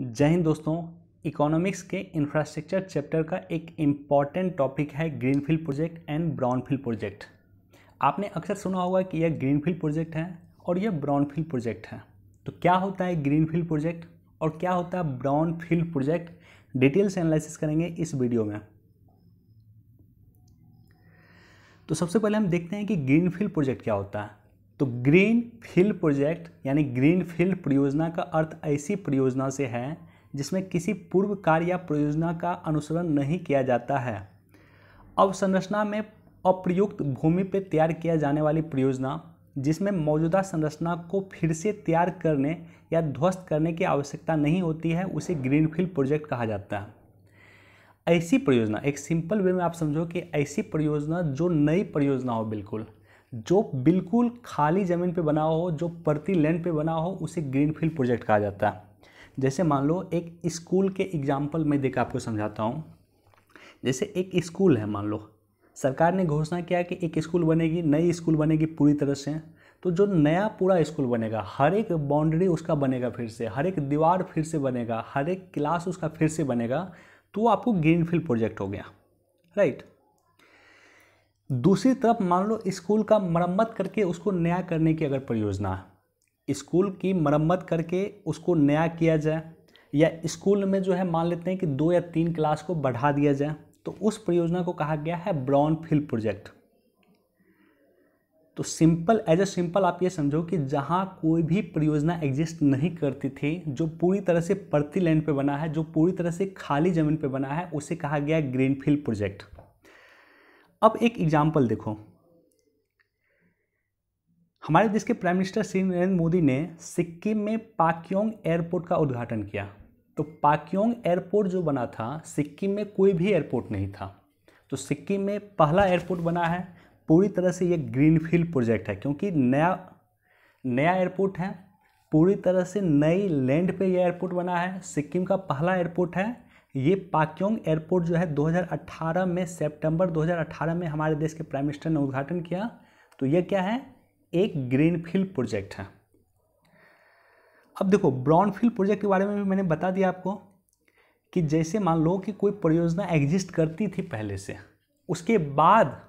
जय हिंद दोस्तों इकोनॉमिक्स के इंफ्रास्ट्रक्चर चैप्टर का एक इम्पॉर्टेंट टॉपिक है greenfield project and brownfield project आपने अक्सर सुना होगा कि यह ग्रीनफील्ड प्रोजेक्ट है और यह ब्राउनफील्ड प्रोजेक्ट है तो क्या होता है ग्रीनफील्ड प्रोजेक्ट और क्या होता है ब्राउनफील्ड प्रोजेक्ट डिटेल्स एनालिसिस करेंगे इस वीडियो में तो सबसे पहले हम देखते हैं कि ग्रीनफील्ड प्रोजेक्ट क्या होता है तो ग्रीन फील्ड प्रोजेक्ट यानी ग्रीन फील्ड परियोजना का अर्थ ऐसी परियोजना से है जिसमें किसी पूर्व कार्य या परियोजना का अनुसरण नहीं किया जाता है अवसंरचना में अप्रयुक्त भूमि पर तैयार किया जाने वाली परियोजना जिसमें मौजूदा संरचना को फिर से तैयार करने या ध्वस्त करने की आवश्यकता नहीं होती है उसे ग्रीन फील्ड प्रोजेक्ट कहा जाता है ऐसी परियोजना एक सिंपल वे में आप समझो कि ऐसी परियोजना जो नई परियोजना हो बिल्कुल जो बिल्कुल खाली ज़मीन पे बना हो जो प्रति लैंड पे बना हो उसे ग्रीनफील्ड प्रोजेक्ट कहा जाता है जैसे मान लो एक स्कूल के एग्जाम्पल मैं देकर आपको समझाता हूँ जैसे एक स्कूल है मान लो सरकार ने घोषणा किया कि एक स्कूल बनेगी नई स्कूल बनेगी पूरी तरह से तो जो नया पूरा स्कूल बनेगा हर एक बाउंड्री उसका बनेगा फिर से हर एक दीवार फिर से बनेगा हर एक क्लास उसका फिर से बनेगा तो आपको ग्रीन फील्ड प्रोजेक्ट हो गया राइट दूसरी तरफ मान लो स्कूल का मरम्मत करके उसको नया करने की अगर परियोजना है स्कूल की मरम्मत करके उसको नया किया जाए या स्कूल में जो है मान लेते हैं कि दो या तीन क्लास को बढ़ा दिया जाए तो उस परियोजना को कहा गया है ब्राउन फील्ड प्रोजेक्ट तो सिंपल एज ए सिंपल आप ये समझो कि जहाँ कोई भी परियोजना एग्जिस्ट नहीं करती थी जो पूरी तरह से परती लैंड पे बना है जो पूरी तरह से खाली ज़मीन पे बना है उसे कहा गया ग्रीन फील्ड प्रोजेक्ट अब एक एग्जाम्पल देखो हमारे देश के प्राइम मिनिस्टर श्री नरेंद्र मोदी ने सिक्किम में पाक्योंग एयरपोर्ट का उद्घाटन किया तो पाक्योंग एयरपोर्ट जो बना था सिक्किम में कोई भी एयरपोर्ट नहीं था तो सिक्किम में पहला एयरपोर्ट बना है पूरी तरह से ये ग्रीनफील्ड प्रोजेक्ट है क्योंकि नया नया एयरपोर्ट है पूरी तरह से नई लैंड पे यह एयरपोर्ट बना है सिक्किम का पहला एयरपोर्ट है ये पाक्योंग एयरपोर्ट जो है 2018 में सितंबर 2018 में हमारे देश के प्राइम मिनिस्टर ने उद्घाटन किया तो ये क्या है एक ग्रीनफील्ड प्रोजेक्ट है अब देखो ब्राउनफील्ड प्रोजेक्ट के बारे में भी मैंने बता दिया आपको कि जैसे मान लो कि कोई परियोजना एग्जिस्ट करती थी पहले से उसके बाद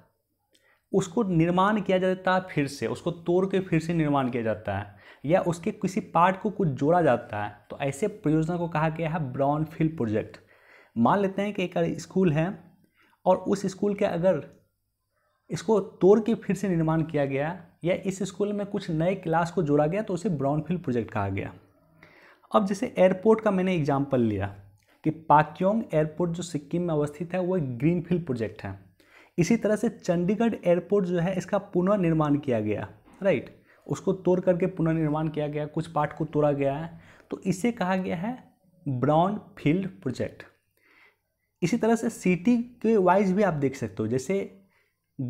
उसको निर्माण किया जाता है फिर से उसको तोड़ के फिर से निर्माण किया जाता है या उसके किसी पार्ट को कुछ जोड़ा जाता है तो ऐसे परियोजना को कहा गया है ब्राउन फील्ड प्रोजेक्ट मान लेते हैं कि एक स्कूल है और उस स्कूल के अगर इसको तोड़ के फिर से निर्माण किया गया या इस स्कूल में कुछ नए क्लास को जोड़ा गया तो उसे ब्राउनफील्ड प्रोजेक्ट कहा गया अब जैसे एयरपोर्ट का मैंने एग्जाम्पल लिया कि पाक्योंग एयरपोर्ट जो सिक्किम में अवस्थित है वह ग्रीनफील्ड प्रोजेक्ट है इसी तरह से चंडीगढ़ एयरपोर्ट जो है इसका पुनर्निर्माण किया गया राइट उसको तोड़ करके पुनर्निर्माण किया गया कुछ पार्ट को तोड़ा गया है तो इसे कहा गया है ब्राउन फील्ड प्रोजेक्ट इसी तरह से सिटी के वाइज भी आप देख सकते हो जैसे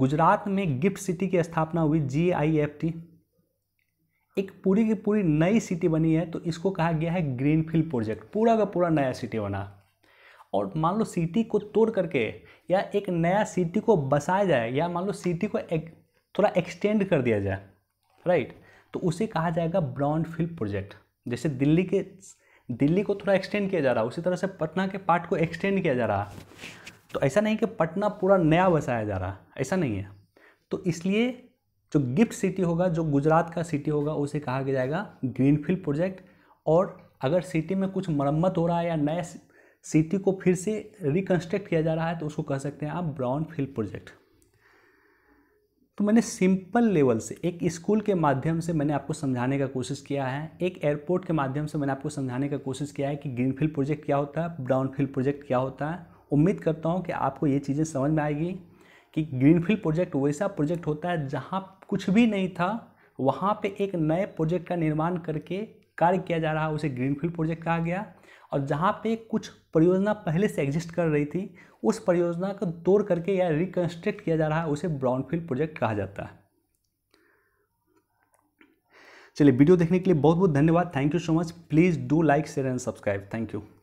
गुजरात में गिफ्ट सिटी की स्थापना हुई जी आई एफ टी एक पूरी की पूरी नई सिटी बनी है तो इसको कहा गया है ग्रीनफील्ड प्रोजेक्ट पूरा का पूरा नया सिटी बना और मान लो सिटी को तोड़ करके या एक नया सिटी को बसाया जाए या मान लो सिटी को एक, थोड़ा एक्सटेंड कर दिया जाए राइट तो उसे कहा जाएगा ब्राउन फील्ड प्रोजेक्ट जैसे दिल्ली के दिल्ली को थोड़ा एक्सटेंड किया जा रहा है उसी तरह से पटना के पार्ट को एक्सटेंड किया जा रहा है तो ऐसा नहीं कि पटना पूरा नया बसाया जा रहा है ऐसा नहीं है तो इसलिए जो गिफ्ट सिटी होगा जो गुजरात का सिटी होगा उसे कहा गया जाएगा ग्रीनफील्ड प्रोजेक्ट और अगर सिटी में कुछ मरम्मत हो रहा है या नए सिटी को फिर से रिकन्स्ट्रक्ट किया जा रहा है तो उसको कह सकते हैं आप ब्राउन फील्ड प्रोजेक्ट तो मैंने सिंपल लेवल से एक स्कूल के माध्यम से मैंने आपको समझाने का कोशिश किया है एक एयरपोर्ट के माध्यम से मैंने आपको समझाने का कोशिश किया है कि ग्रीनफील्ड प्रोजेक्ट क्या होता है ब्राउनफील्ड प्रोजेक्ट क्या होता है उम्मीद करता हूँ कि आपको ये चीज़ें समझ में आएगी कि ग्रीनफील्ड प्रोजेक्ट वैसा प्रोजेक्ट होता है जहाँ कुछ भी नहीं था वहाँ पर एक नए प्रोजेक्ट का निर्माण करके कार्य किया जा रहा है उसे ग्रीनफील्ड प्रोजेक्ट कहा गया और जहाँ पे कुछ परियोजना पहले से एग्जिस्ट कर रही थी उस परियोजना को तोड़ करके या रिकन्स्ट्रक्ट किया जा रहा है उसे ब्राउनफील्ड प्रोजेक्ट कहा जाता है चलिए वीडियो देखने के लिए बहुत बहुत धन्यवाद thank you so much please do like share and subscribe thank you